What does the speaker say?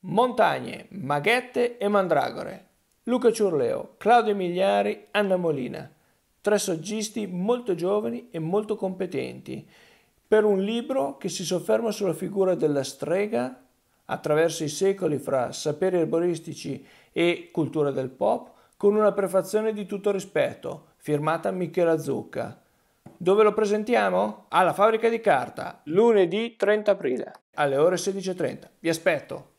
Montagne, Maghette e Mandragore. Luca Ciurleo, Claudio Emiliari, Anna Molina. Tre saggisti molto giovani e molto competenti per un libro che si sofferma sulla figura della strega attraverso i secoli fra saperi erboristici e cultura del pop con una prefazione di tutto rispetto firmata Michela Zucca. Dove lo presentiamo? Alla fabbrica di carta, lunedì 30 aprile alle ore 16.30. Vi aspetto!